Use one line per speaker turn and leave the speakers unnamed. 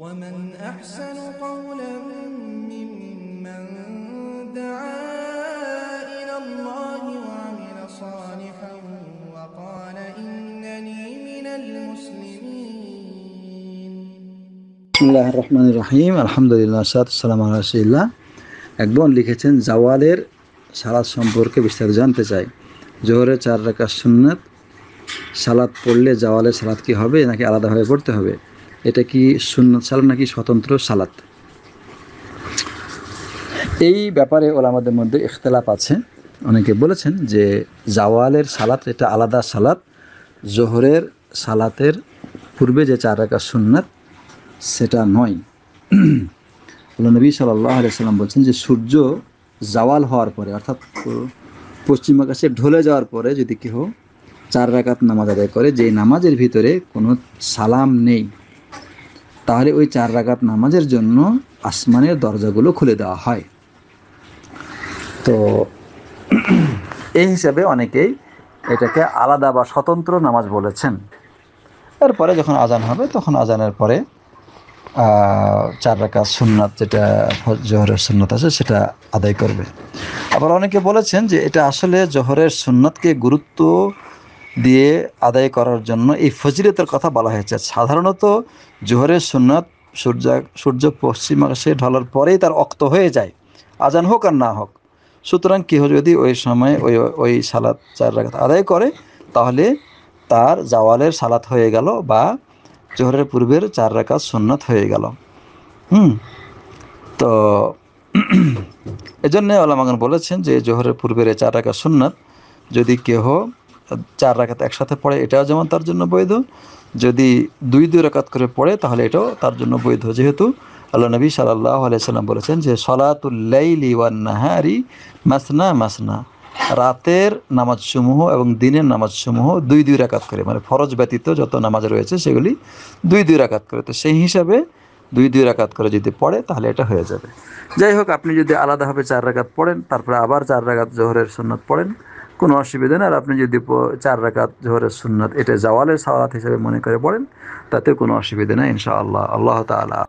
ومن أحسن قولا ممن دعا إلى الله وعمل صالحا وقال إنني من المسلمين بسم الله الرحمن الرحيم الحمد لله والصلاة والسلام على رسول الله একজন লিখেছেন জাওয়ালের সালাদ সম্পর্কে বিস্তারিত জানতে চাই জোহরে চার রাকাত সুন্নাত সালাদ পড়লে জাওয়ালের সালাদ কি হবে নাকি আলাদাভাবে পড়তে হবে এটা কি সুন্নত সালাত নাকি স্বতন্ত্র সালাত এই ব্যাপারে ওলামাদের মধ্যে ইখতলাপ আছে অনেকে বলেছেন যে জাওয়ালের সালাত এটা আলাদা সালাত জোহরের সালাতের পূর্বে যে চার রাখা সুন্নাত সেটা নয় নবী সাল্লাহ সাল্লাম বলছেন যে সূর্য জাওয়াল হওয়ার পরে অর্থাৎ পশ্চিম আকাশে ঢলে যাওয়ার পরে যদি কেহ চার রাকাত নামাজ আদায় করে যে নামাজের ভিতরে কোনো সালাম নেই তাহলে ওই চার রাগাত নামাজের জন্য আসমানের দরজাগুলো খুলে দেওয়া হয় তো এই হিসাবে অনেকেই এটাকে আলাদা বা স্বতন্ত্র নামাজ বলেছেন এরপরে যখন আজান হবে তখন আজানের পরে চার রাখা সুন্নাত যেটা জহরের সুন্নাত আছে সেটা আদায় করবে আবার অনেকে বলেছেন যে এটা আসলে জোহরের সুন্নাতকে গুরুত্ব দিয়ে আদায় করার জন্য এই ফজিলতের কথা বলা হয়েছে সাধারণত জোহরের সুন্নত সূর্য সূর্য পশ্চিম আকাশে ঢলার পরেই তার অক্ত হয়ে যায় আজান হোক আর না হোক সুতরাং কেহ যদি ওই সময় ওই ওই সালাদ চার রাখ আদায় করে তাহলে তার জাওয়ালের সালাত হয়ে গেল বা জোহরের পূর্বের চার রাখাত সুন্নাত হয়ে গেল হুম তো এজন্য আলামাগান বলেছেন যে জোহরের পূর্বের চার রাখা সুন্নত যদি কেহ চার রাকাত একসাথে পড়ে এটাও যেমন তার জন্য বৈধ যদি দুই দুই রাকাত করে পড়ে তাহলে এটাও তার জন্য বৈধ যেহেতু আল্লাহ নবী সাল্লাহ আলাইসাল্লাম বলেছেন যে সলাতুল্লাইলি ওয়ানি মাসনা মাসনা রাতের নামাজসমূহ এবং দিনের নামাজসমূহ দুই দুই রাকাত করে মানে ফরজ ব্যতীত যত নামাজ রয়েছে সেগুলি দুই দুই রাকাত করে তো সেই হিসাবে দুই দুই রাকাত করে যদি পড়ে তাহলে এটা হয়ে যাবে যাই হোক আপনি যদি আলাদাভাবে চার রাকাত পড়েন তারপরে আবার চার রাকাত জোহরের সন্ন্যত পড়েন কোনো অসুবিধা নেই আর আপনি যদি চার রাখাত জোহরের সুন্নত এটা জাওয়ালের সাওয়ালাত হিসেবে মনে করে পড়েন তাতে কোনো অসুবিধা নেই ইনশাআল্লাহ আল্লাহ তালা